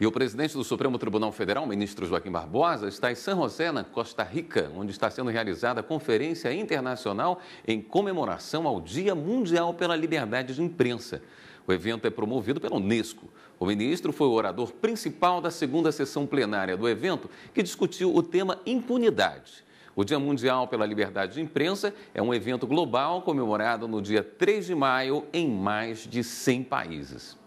E o presidente do Supremo Tribunal Federal, ministro Joaquim Barbosa, está em San José, na Costa Rica, onde está sendo realizada a conferência internacional em comemoração ao Dia Mundial pela Liberdade de Imprensa. O evento é promovido pela Unesco. O ministro foi o orador principal da segunda sessão plenária do evento, que discutiu o tema impunidade. O Dia Mundial pela Liberdade de Imprensa é um evento global comemorado no dia 3 de maio em mais de 100 países.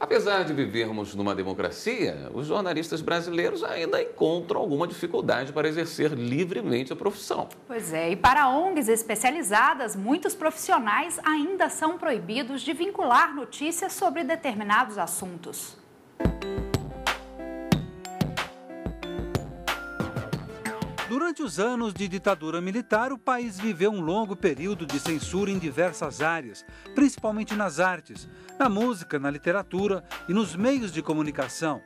Apesar de vivermos numa democracia, os jornalistas brasileiros ainda encontram alguma dificuldade para exercer livremente a profissão. Pois é, e para ONGs especializadas, muitos profissionais ainda são proibidos de vincular notícias sobre determinados assuntos. Durante os anos de ditadura militar, o país viveu um longo período de censura em diversas áreas, principalmente nas artes, na música, na literatura e nos meios de comunicação.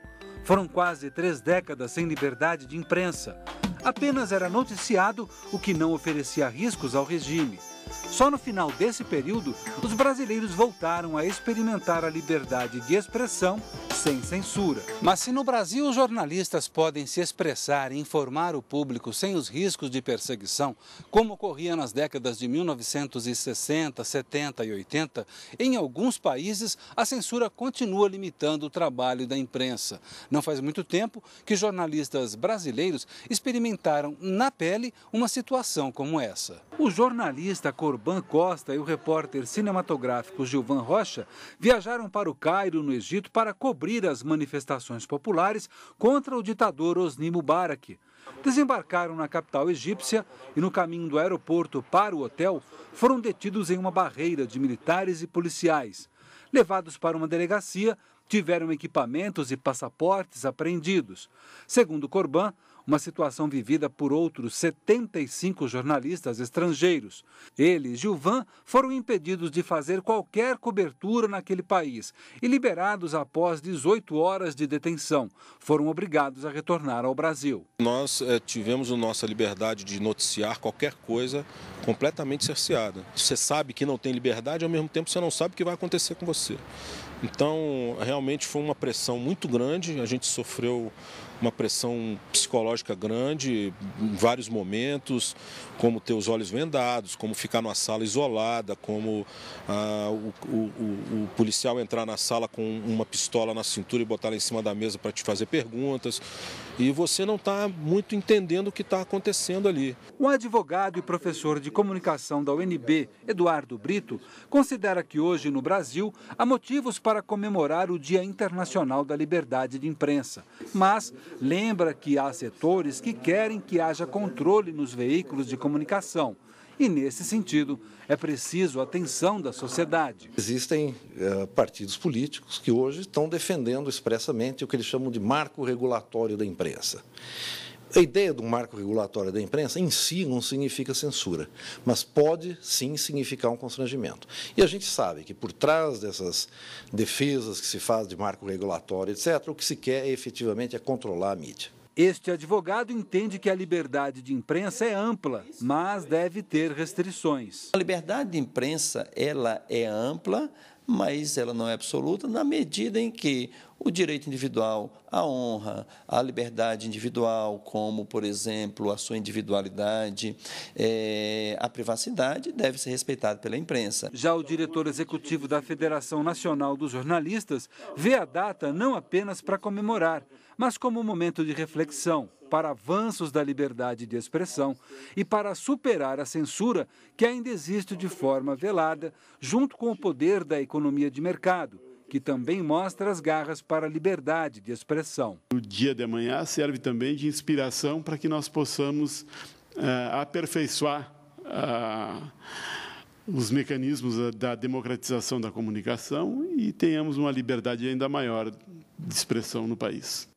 Foram quase três décadas sem liberdade de imprensa. Apenas era noticiado o que não oferecia riscos ao regime. Só no final desse período, os brasileiros voltaram a experimentar a liberdade de expressão sem censura. Mas se no Brasil os jornalistas podem se expressar e informar o público sem os riscos de perseguição, como ocorria nas décadas de 1960, 70 e 80, em alguns países a censura continua limitando o trabalho da imprensa. Não faz muito tempo que jornalistas brasileiros experimentaram na pele uma situação como essa. O jornalista Corban Costa e o repórter cinematográfico Gilvan Rocha viajaram para o Cairo, no Egito, para cobrir as manifestações populares contra o ditador Osni Mubarak. Desembarcaram na capital egípcia e, no caminho do aeroporto para o hotel, foram detidos em uma barreira de militares e policiais. Levados para uma delegacia, tiveram equipamentos e passaportes apreendidos. Segundo Corban, uma situação vivida por outros 75 jornalistas estrangeiros. Ele e Gilvan foram impedidos de fazer qualquer cobertura naquele país e liberados após 18 horas de detenção. Foram obrigados a retornar ao Brasil. Nós é, tivemos a nossa liberdade de noticiar qualquer coisa completamente cerceada. Você sabe que não tem liberdade, ao mesmo tempo você não sabe o que vai acontecer com você. Então, realmente foi uma pressão muito grande, a gente sofreu uma pressão psicológica grande em vários momentos, como ter os olhos vendados, como ficar numa sala isolada, como ah, o, o, o, policial entrar na sala com uma pistola na cintura e botar ela em cima da mesa para te fazer perguntas. E você não está muito entendendo o que está acontecendo ali. Um advogado e professor de comunicação da UNB, Eduardo Brito, considera que hoje no Brasil há motivos para comemorar o Dia Internacional da Liberdade de Imprensa. Mas lembra que há setores que querem que haja controle nos veículos de comunicação. E, nesse sentido, é preciso a atenção da sociedade. Existem eh, partidos políticos que hoje estão defendendo expressamente o que eles chamam de marco regulatório da imprensa. A ideia do marco regulatório da imprensa em si não significa censura, mas pode sim significar um constrangimento. E a gente sabe que por trás dessas defesas que se faz de marco regulatório, etc., o que se quer é, efetivamente é controlar a mídia. Este advogado entende que a liberdade de imprensa é ampla, mas deve ter restrições. A liberdade de imprensa ela é ampla, mas ela não é absoluta na medida em que o direito individual, a honra, a liberdade individual, como, por exemplo, a sua individualidade, é, a privacidade, deve ser respeitado pela imprensa. Já o diretor executivo da Federação Nacional dos Jornalistas vê a data não apenas para comemorar, mas como um momento de reflexão para avanços da liberdade de expressão e para superar a censura que ainda existe de forma velada, junto com o poder da economia de mercado, que também mostra as garras para a liberdade de expressão. O dia de amanhã serve também de inspiração para que nós possamos uh, aperfeiçoar. Uh, os mecanismos da democratização da comunicação e tenhamos uma liberdade ainda maior de expressão no país.